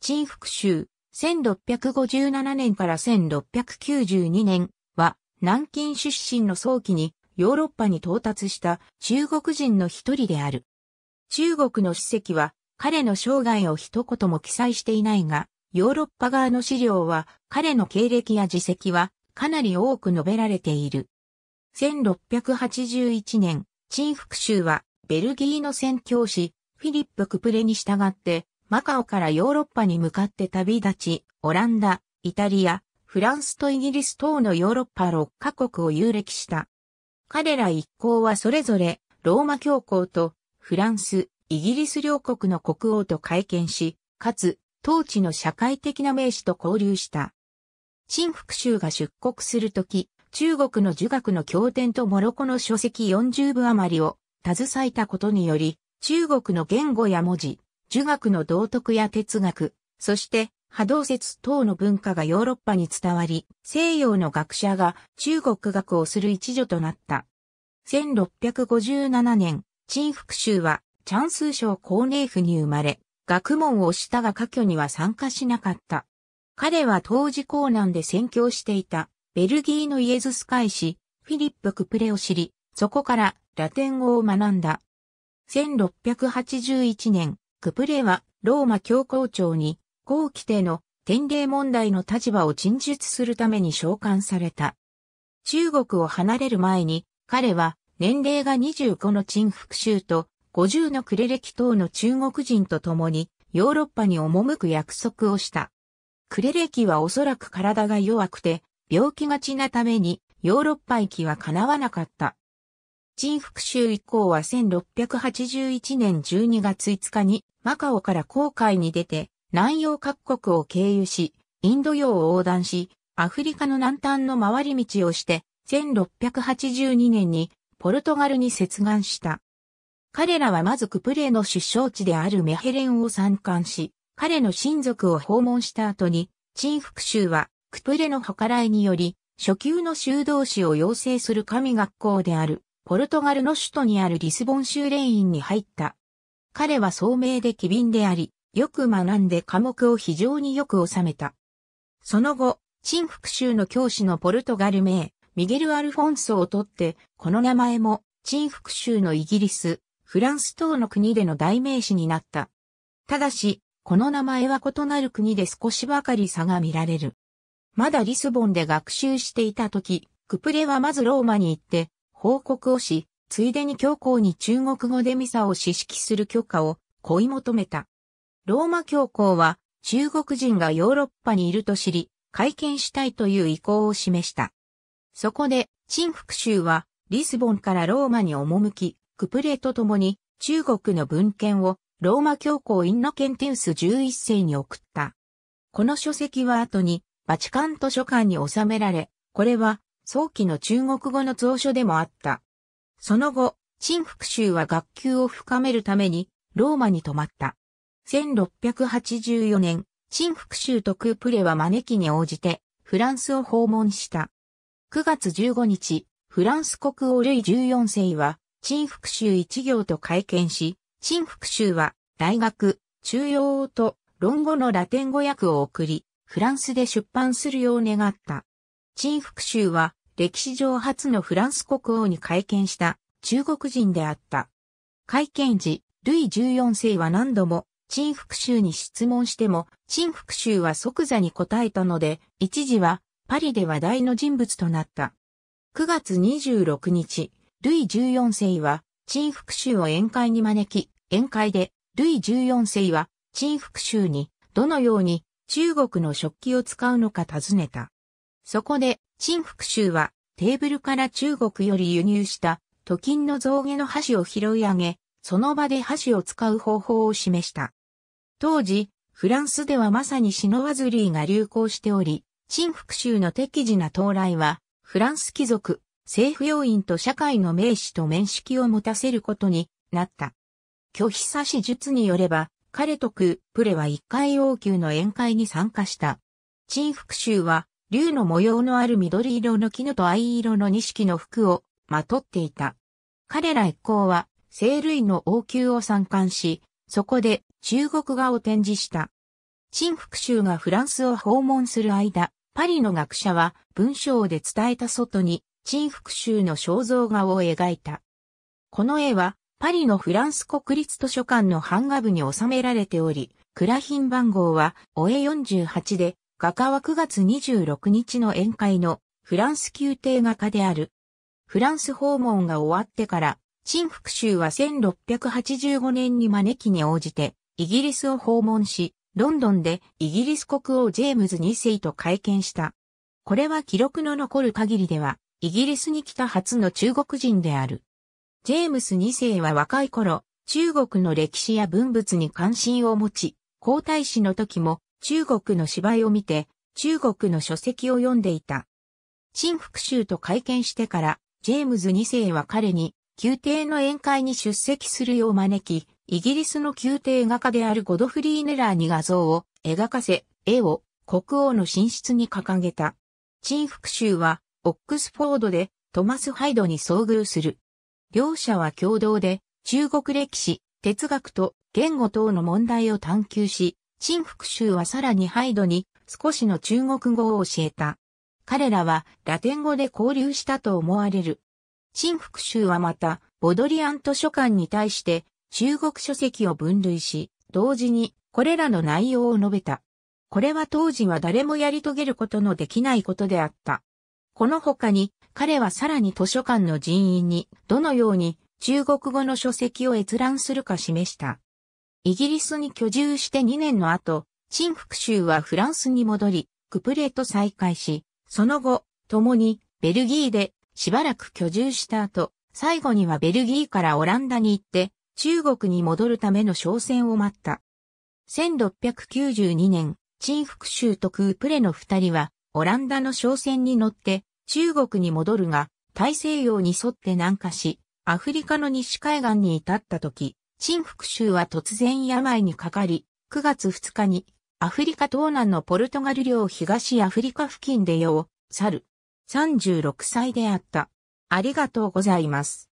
陳福州、1657年から1692年は、南京出身の早期にヨーロッパに到達した中国人の一人である。中国の史跡は彼の生涯を一言も記載していないが、ヨーロッパ側の資料は彼の経歴や事跡はかなり多く述べられている。1681年、陳福州はベルギーの宣教師フィリップ・クプレに従ってマカオからヨーロッパに向かって旅立ち、オランダ、イタリア、フランスとイギリス等のヨーロッパ6カ国を遊歴した。彼ら一行はそれぞれ、ローマ教皇と、フランス、イギリス両国の国王と会見し、かつ、当地の社会的な名士と交流した。陳福州が出国するとき、中国の儒学の経典とモロコの書籍40部余りを携えたことにより、中国の言語や文字、儒学の道徳や哲学、そして波動説等の文化がヨーロッパに伝わり、西洋の学者が中国学をする一助となった。1657年、陳福州は、チャンス省高寧府に生まれ、学問をしたが科挙には参加しなかった。彼は当時江南で宣教していた、ベルギーのイエズス会士、フィリップ・クプレを知り、そこからラテン語を学んだ。1681年、クプレはローマ教皇庁に後期での天霊問題の立場を陳述するために召喚された。中国を離れる前に彼は年齢が25の陳福州と50のクレレキ等の中国人と共にヨーロッパに赴く約束をした。クレレキはおそらく体が弱くて病気がちなためにヨーロッパ行きは叶わなかった。陳福州以降は1681年12月5日にマカオから航海に出て、南洋各国を経由し、インド洋を横断し、アフリカの南端の回り道をして、1682年にポルトガルに接岸した。彼らはまずクプレーの出生地であるメヘレンを参観し、彼の親族を訪問した後に、陳福州はクプレの計らいにより、初級の修道士を養成する神学校である、ポルトガルの首都にあるリスボン修練院に入った。彼は聡明で機敏であり、よく学んで科目を非常によく収めた。その後、陳復州の教師のポルトガル名、ミゲル・アルフォンソをとって、この名前も、陳復州のイギリス、フランス等の国での代名詞になった。ただし、この名前は異なる国で少しばかり差が見られる。まだリスボンで学習していた時、クプレはまずローマに行って、報告をし、ついでに教皇に中国語でミサを指式する許可を恋求めた。ローマ教皇は中国人がヨーロッパにいると知り、会見したいという意向を示した。そこで、陳福州はリスボンからローマに赴き、クプレと共に中国の文献をローマ教皇インノケンテウス11世に送った。この書籍は後にバチカン図書館に収められ、これは早期の中国語の蔵書でもあった。その後、陳福州は学級を深めるために、ローマに泊まった。1684年、陳福州とクープレは招きに応じて、フランスを訪問した。9月15日、フランス国王ルイ14世は、陳福州一行と会見し、陳福州は、大学、中央王と、論語のラテン語訳を送り、フランスで出版するよう願った。陳福州は、歴史上初のフランス国王に会見した中国人であった。会見時、ルイ14世は何度も、陳福州に質問しても、陳福州は即座に答えたので、一時はパリで話題の人物となった。9月26日、ルイ14世は、陳福州を宴会に招き、宴会で、ルイ14世は、陳福州に、どのように中国の食器を使うのか尋ねた。そこで、陳福州は、テーブルから中国より輸入した都金の象牙の箸を拾い上げ、その場で箸を使う方法を示した。当時、フランスではまさにシノワズリーが流行しており、陳復州の適時な到来は、フランス貴族、政府要員と社会の名士と面識を持たせることになった。拒否差し術によれば、彼とクプレは一回王宮の宴会に参加した。陳復州は、竜の模様のある緑色の絹と藍色の錦の服をまとっていた。彼ら一行は、生類の王宮を参観し、そこで中国画を展示した。陳福州がフランスを訪問する間、パリの学者は文章で伝えた外に、陳福州の肖像画を描いた。この絵は、パリのフランス国立図書館の版画部に収められており、クラヒン番号は、お絵48で、画家は9月26日の宴会のフランス宮廷画家である。フランス訪問が終わってから、陳福州は1685年に招きに応じて、イギリスを訪問し、ロンドンでイギリス国王ジェームズ2世と会見した。これは記録の残る限りでは、イギリスに来た初の中国人である。ジェームス2世は若い頃、中国の歴史や文物に関心を持ち、皇太子の時も中国の芝居を見て、中国の書籍を読んでいた。陳福州と会見してから、ジェームズ2世は彼に、宮廷の宴会に出席するよう招き、イギリスの宮廷画家であるゴドフリー・ネラーに画像を描かせ、絵を国王の寝室に掲げた。陳福州は、オックスフォードでトマス・ハイドに遭遇する。両者は共同で中国歴史、哲学と言語等の問題を探求し、陳福州はさらにハイドに少しの中国語を教えた。彼らはラテン語で交流したと思われる。陳福州はまた、ボドリアン図書館に対して中国書籍を分類し、同時にこれらの内容を述べた。これは当時は誰もやり遂げることのできないことであった。この他に、彼はさらに図書館の人員にどのように中国語の書籍を閲覧するか示した。イギリスに居住して2年の後、陳福州はフランスに戻り、クプレと再会し、その後、共にベルギーでしばらく居住した後、最後にはベルギーからオランダに行って、中国に戻るための商戦を待った。1692年、陳福州とクープレの二人は、オランダの商船に乗って、中国に戻るが、大西洋に沿って南下し、アフリカの西海岸に至った時、陳福州は突然病にかかり、9月2日にアフリカ東南のポルトガル領東アフリカ付近で世を去る。36歳であった。ありがとうございます。